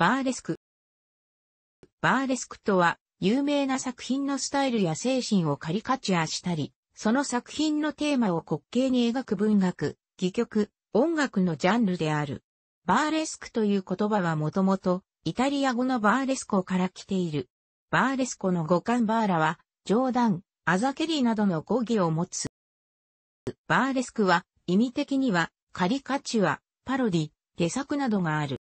バーレスク。バーレスクとは、有名な作品のスタイルや精神をカリカチュアしたり、その作品のテーマを滑稽に描く文学、戯曲、音楽のジャンルである。バーレスクという言葉はもともと、イタリア語のバーレスコから来ている。バーレスコの語感バーラは、冗談、ザケリりなどの語義を持つ。バーレスクは、意味的には、カリカチュア、パロディ、下作などがある。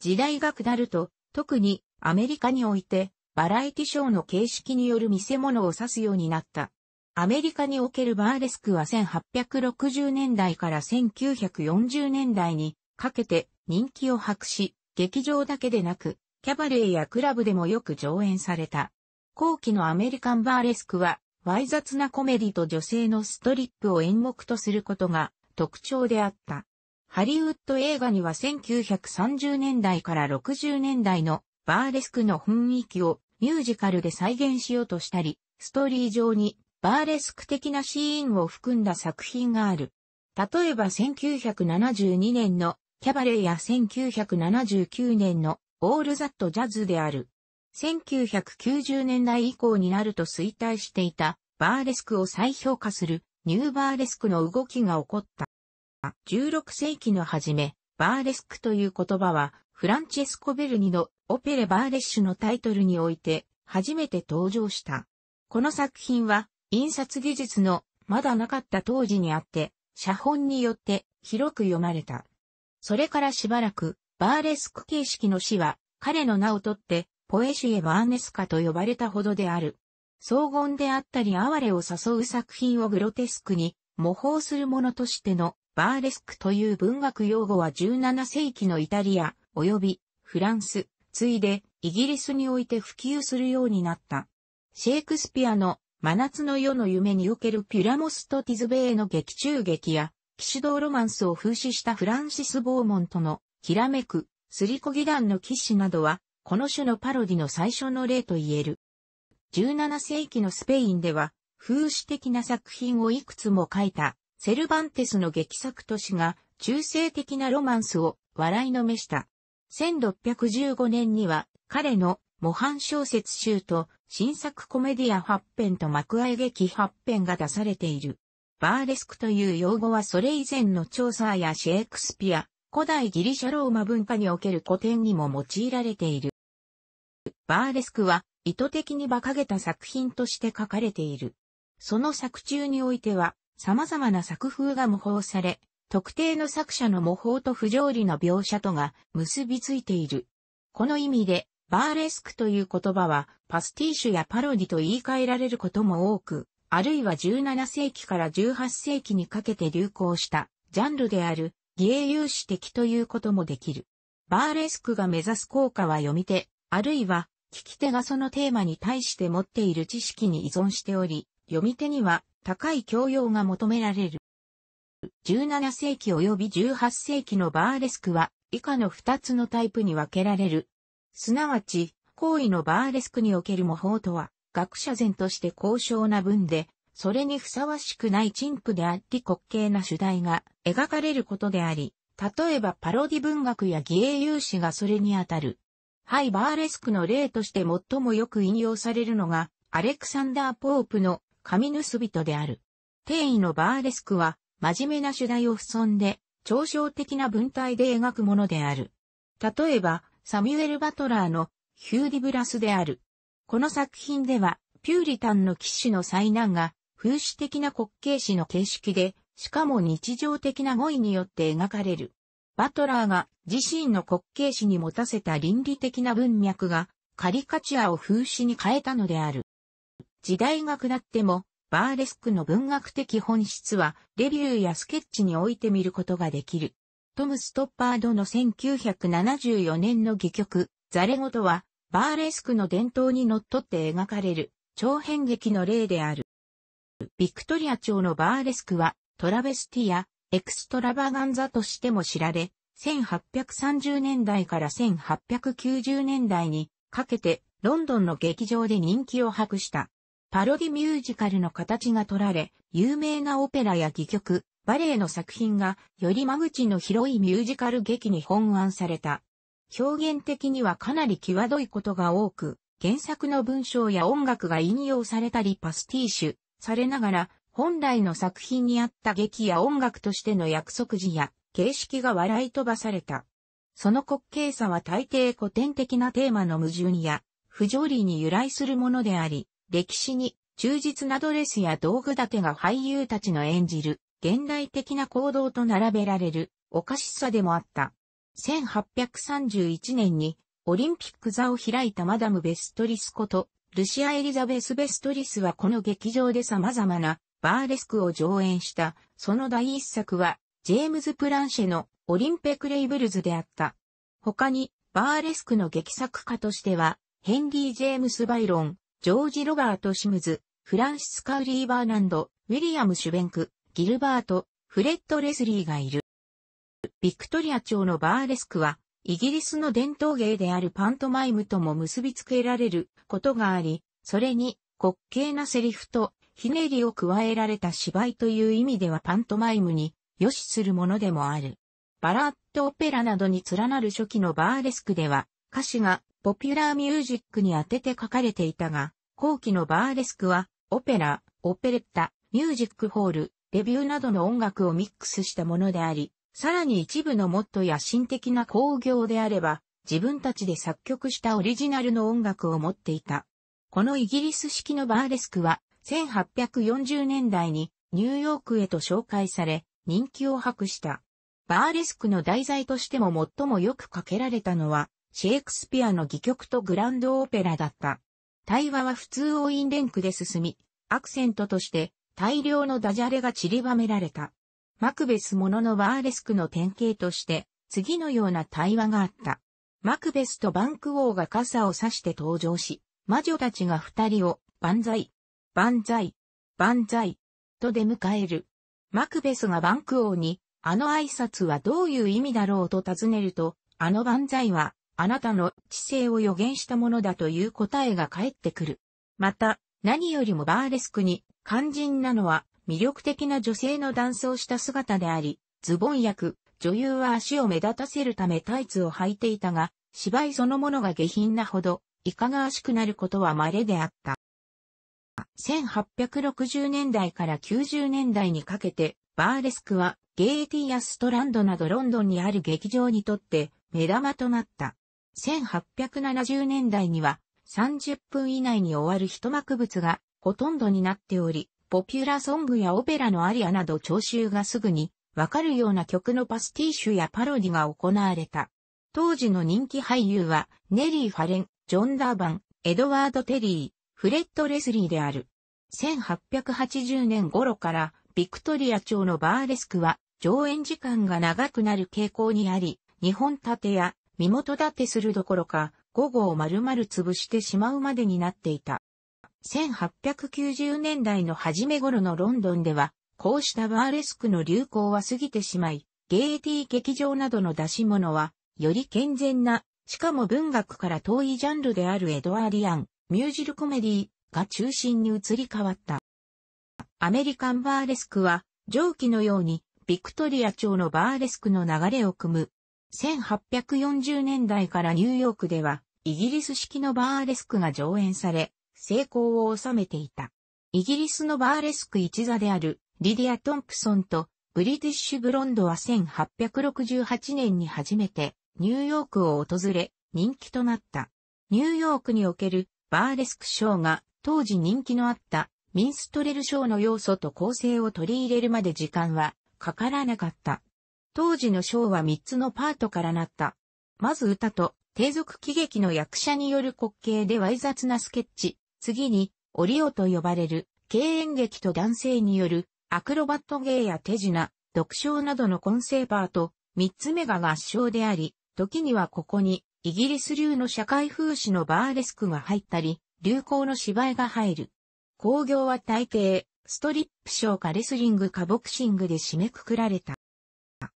時代が下ると、特にアメリカにおいて、バラエティショーの形式による見せ物を指すようになった。アメリカにおけるバーレスクは1860年代から1940年代にかけて人気を博し、劇場だけでなく、キャバレーやクラブでもよく上演された。後期のアメリカンバーレスクは、わい雑なコメディと女性のストリップを演目とすることが特徴であった。ハリウッド映画には1930年代から60年代のバーレスクの雰囲気をミュージカルで再現しようとしたり、ストーリー上にバーレスク的なシーンを含んだ作品がある。例えば1972年のキャバレーや1979年のオールザットジャズである。1990年代以降になると衰退していたバーレスクを再評価するニューバーレスクの動きが起こった。16世紀の初め、バーレスクという言葉は、フランチェスコ・ベルニのオペレ・バーレッシュのタイトルにおいて、初めて登場した。この作品は、印刷技術のまだなかった当時にあって、写本によって広く読まれた。それからしばらく、バーレスク形式の詩は、彼の名をとって、ポエシエ・バーネスカと呼ばれたほどである。荘厳であったり哀れを誘う作品をグロテスクに模倣するものとしてのバーレスクという文学用語は17世紀のイタリア、及びフランス、ついでイギリスにおいて普及するようになった。シェイクスピアの真夏の夜の夢におけるピュラモスとティズベイの劇中劇や、騎士道ロマンスを風刺したフランシス・ボーモントの、きらめく、すりこぎ団の騎士などは、この種のパロディの最初の例と言える。17世紀のスペインでは、風刺的な作品をいくつも書いたセルバンテスの劇作都市が中性的なロマンスを笑いのめした。1615年には彼の模範小説集と新作コメディア8編と幕開劇8編が出されている。バーレスクという用語はそれ以前の調査やシェイクスピア、古代ギリシャローマ文化における古典にも用いられている。バーレスクは意図的に馬鹿げた作品として書かれている。その作中においては、様々な作風が模倣され、特定の作者の模倣と不条理な描写とが結びついている。この意味で、バーレスクという言葉は、パスティッシュやパロディと言い換えられることも多く、あるいは17世紀から18世紀にかけて流行したジャンルである、芸英有史的ということもできる。バーレスクが目指す効果は読み手、あるいは、聞き手がそのテーマに対して持っている知識に依存しており、読み手には高い教養が求められる。17世紀及び18世紀のバーレスクは以下の2つのタイプに分けられる。すなわち、行為のバーレスクにおける模倣とは、学者前として高尚な文で、それにふさわしくない陳腐であり滑稽な主題が描かれることであり、例えばパロディ文学や義英有志がそれにあたる。ハイバーレスクの例として最もよく引用されるのが、アレクサンダー・ポープの神盗人である。定位のバーレスクは、真面目な主題を潜んで、嘲笑的な文体で描くものである。例えば、サミュエル・バトラーのヒューディブラスである。この作品では、ピューリタンの騎士の災難が、風刺的な滑稽史の形式で、しかも日常的な語彙によって描かれる。バトラーが自身の滑稽史に持たせた倫理的な文脈が、カリカチュアを風刺に変えたのである。時代が下っても、バーレスクの文学的本質は、レビューやスケッチにおいて見ることができる。トム・ストッパードの1974年の戯曲、ザレ事は、バーレスクの伝統に則っって描かれる、長編劇の例である。ビクトリア朝のバーレスクは、トラベスティア、エクストラバガンザとしても知られ、1830年代から1890年代にかけてロンドンの劇場で人気を博した。パロディミュージカルの形が取られ、有名なオペラや戯曲、バレエの作品が、より間口の広いミュージカル劇に本案された。表現的にはかなり際どいことが多く、原作の文章や音楽が引用されたりパスティーシュされながら、本来の作品に合った劇や音楽としての約束時や形式が笑い飛ばされた。その滑稽さは大抵古典的なテーマの矛盾や不条理に由来するものであり、歴史に忠実なドレスや道具立てが俳優たちの演じる現代的な行動と並べられるおかしさでもあった。1831年にオリンピック座を開いたマダム・ベストリスこと、ルシア・エリザベス・ベストリスはこの劇場で様々なバーレスクを上演した、その第一作は、ジェームズ・プランシェのオリンペク・レイブルズであった。他に、バーレスクの劇作家としては、ヘンリー・ジェームス・バイロン、ジョージ・ロバート・シムズ、フランシスカ・ウリー・バーナンド、ウィリアム・シュベンク、ギルバート、フレッド・レスリーがいる。ビクトリア朝のバーレスクは、イギリスの伝統芸であるパントマイムとも結びつけられることがあり、それに滑稽なセリフとひねりを加えられた芝居という意味ではパントマイムに良しするものでもある。バラットオペラなどに連なる初期のバーレスクでは、歌詞がポピュラーミュージックに当てて書かれていたが、後期のバーレスクは、オペラ、オペレッタ、ミュージックホール、レビューなどの音楽をミックスしたものであり、さらに一部のモッド野心的な工業であれば、自分たちで作曲したオリジナルの音楽を持っていた。このイギリス式のバーレスクは、1840年代にニューヨークへと紹介され、人気を博した。バーレスクの題材としても最もよく書けられたのは、シェイクスピアの戯曲とグランドオペラだった。対話は普通をインレンクで進み、アクセントとして大量のダジャレが散りばめられた。マクベスもののバーレスクの典型として、次のような対話があった。マクベスとバンク王が傘を差して登場し、魔女たちが二人を、万歳、万歳、万歳、と出迎える。マクベスがバンク王に、あの挨拶はどういう意味だろうと尋ねると、あの万歳は、あなたの知性を予言したものだという答えが返ってくる。また、何よりもバーレスクに、肝心なのは、魅力的な女性のダンスをした姿であり、ズボン役、女優は足を目立たせるためタイツを履いていたが、芝居そのものが下品なほど、いかがわしくなることは稀であった。1860年代から90年代にかけて、バーレスクは、ゲイティやストランドなどロンドンにある劇場にとって、目玉となった。1870年代には30分以内に終わる一幕物がほとんどになっており、ポピュラーソングやオペラのアリアなど聴衆がすぐにわかるような曲のパスティッシュやパロディが行われた。当時の人気俳優は、ネリー・ファレン、ジョン・ダーバン、エドワード・テリー、フレッド・レスリーである。1880年頃から、ビクトリア朝のバーレスクは、上演時間が長くなる傾向にあり、日本立てや身元立てするどころか、午後を丸々潰してしまうまでになっていた。1890年代の初め頃のロンドンでは、こうしたバーレスクの流行は過ぎてしまい、ゲーティー劇場などの出し物は、より健全な、しかも文学から遠いジャンルであるエドアリアン、ミュージルコメディが中心に移り変わった。アメリカンバーレスクは、上記のように、ビクトリア朝のバーレスクの流れを組む1840年代からニューヨークでは、イギリス式のバーレスクが上演され、成功を収めていた。イギリスのバーレスク一座である、リディア・トンプソンと、ブリティッシュ・ブロンドは1868年に初めて、ニューヨークを訪れ、人気となった。ニューヨークにおける、バーレスクショーが、当時人気のあった、ミンストレルショーの要素と構成を取り入れるまで時間は、かからなかった。当時の章は3つのパートからなった。まず歌と、低俗喜劇の役者による滑稽で猥雑なスケッチ。次に、オリオと呼ばれる、敬遠劇と男性による、アクロバット芸や手品、読唱などの混成パート。3つ目が合唱であり、時にはここに、イギリス流の社会風刺のバーレスクが入ったり、流行の芝居が入る。工業は大抵、ストリップショーかレスリングかボクシングで締めくくられた。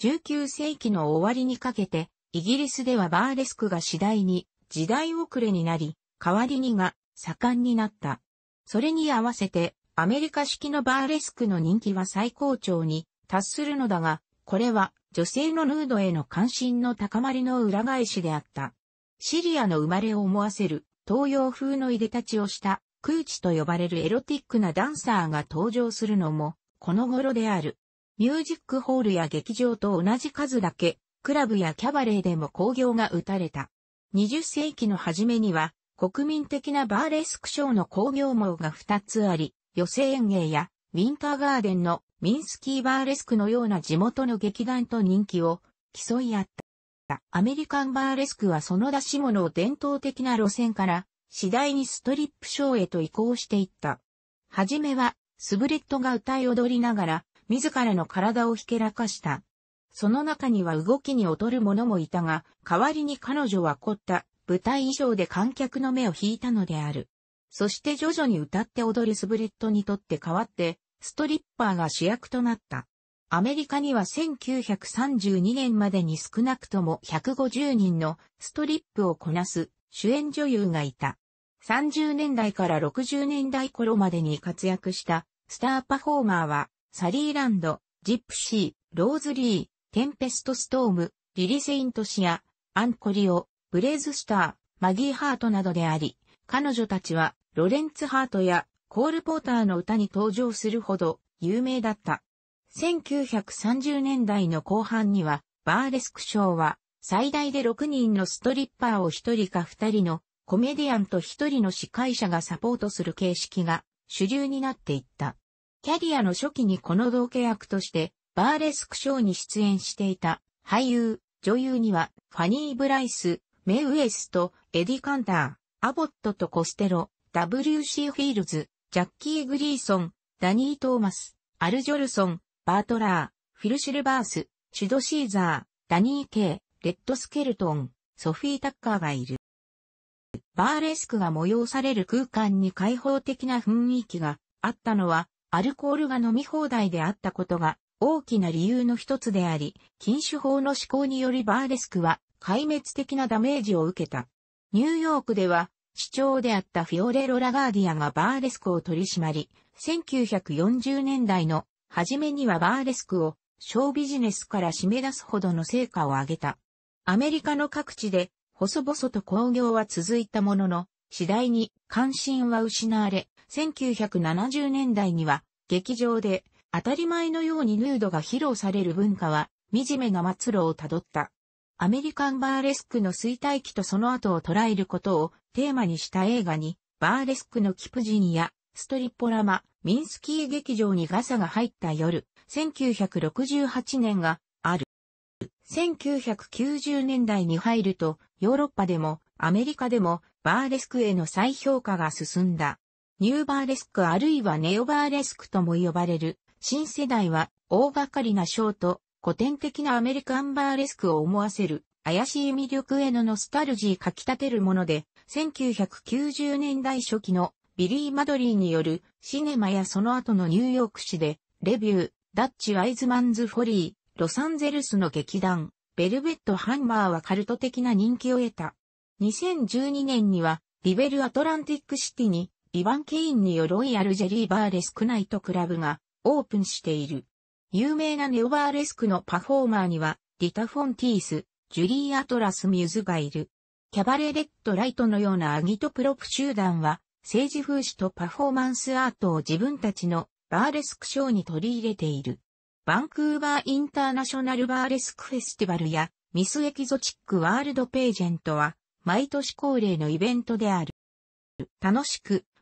19世紀の終わりにかけて、イギリスではバーレスクが次第に時代遅れになり、代わりにが盛んになった。それに合わせて、アメリカ式のバーレスクの人気は最高潮に達するのだが、これは女性のヌードへの関心の高まりの裏返しであった。シリアの生まれを思わせる東洋風の入れたちをしたクーチと呼ばれるエロティックなダンサーが登場するのもこの頃である。ミュージックホールや劇場と同じ数だけ、クラブやキャバレーでも興行が打たれた。20世紀の初めには、国民的なバーレスクショーの興行網が2つあり、寄席演芸や、ウィンターガーデンのミンスキーバーレスクのような地元の劇団と人気を競い合った。アメリカンバーレスクはその出し物を伝統的な路線から次第にストリップショーへと移行していった。はじめはスブレットが歌い踊りながら自らの体をひけらかした。その中には動きに劣る者もいたが、代わりに彼女は凝った舞台衣装で観客の目を引いたのである。そして徐々に歌って踊るスブレットにとって代わって、ストリッパーが主役となった。アメリカには1932年までに少なくとも150人のストリップをこなす主演女優がいた。30年代から60年代頃までに活躍したスターパフォーマーはサリーランド、ジップシー、ローズリー、テンペストストーム、リリセイントシア、アンコリオ、ブレイズスター、マギーハートなどであり、彼女たちはロレンツ・ハートやコール・ポーターの歌に登場するほど有名だった。1930年代の後半にはバーレスクショーは最大で6人のストリッパーを1人か2人のコメディアンと1人の司会者がサポートする形式が主流になっていった。キャリアの初期にこの同契約として、バーレスクショーに出演していた俳優、女優には、ファニー・ブライス、メイ・ウエスト、エディ・カンター、アボットとコステロ、WC フィールズ、ジャッキー・グリーソン、ダニー・トーマス、アル・ジョルソン、バートラー、フィル・シルバース、シュド・シーザー、ダニー・ケイ、レッド・スケルトン、ソフィー・タッカーがいる。バーレスクが催される空間に開放的な雰囲気があったのはアルコールが飲み放題であったことが大きな理由の一つであり、禁酒法の施行によりバーレスクは壊滅的なダメージを受けた。ニューヨークでは、市長であったフィオレロ・ラガーディアがバーレスクを取り締まり、1940年代の初めにはバーレスクを小ビジネスから締め出すほどの成果を上げた。アメリカの各地で細々と工業は続いたものの、次第に関心は失われ、1970年代には、劇場で、当たり前のようにヌードが披露される文化は、惨めな末路をたどった。アメリカンバーレスクの衰退期とその後を捉えることをテーマにした映画に、バーレスクのキプジンや、ストリッポラマ、ミンスキー劇場にガサが入った夜、1968年がある。1990年代に入ると、ヨーロッパでもアメリカでもバーレスクへの再評価が進んだ。ニューバーレスクあるいはネオバーレスクとも呼ばれる、新世代は大掛かりなショーと古典的なアメリカンバーレスクを思わせる怪しい魅力へのノスタルジーかき立てるもので、1990年代初期のビリー・マドリーによるシネマやその後のニューヨーク市で、レビュー、ダッチ・アイズマンズ・フォリー、ロサンゼルスの劇団、ベルベット・ハンマーはカルト的な人気を得た。2012年には、リベル・アトランティック・シティにイァン・ケインによロイヤル・ジェリー・バーレスク・ナイト・クラブがオープンしている。有名なネオバーレスクのパフォーマーには、リタ・フォンティース、ジュリー・アトラス・ミューズがいる。キャバレレッド・ライトのようなアギトプロップ集団は、政治風刺とパフォーマンスアートを自分たちのバーレスクショーに取り入れている。バンクーバーインターナショナルバーレスクフェスティバルやミスエキゾチックワールドページェントは毎年恒例のイベントである。楽しく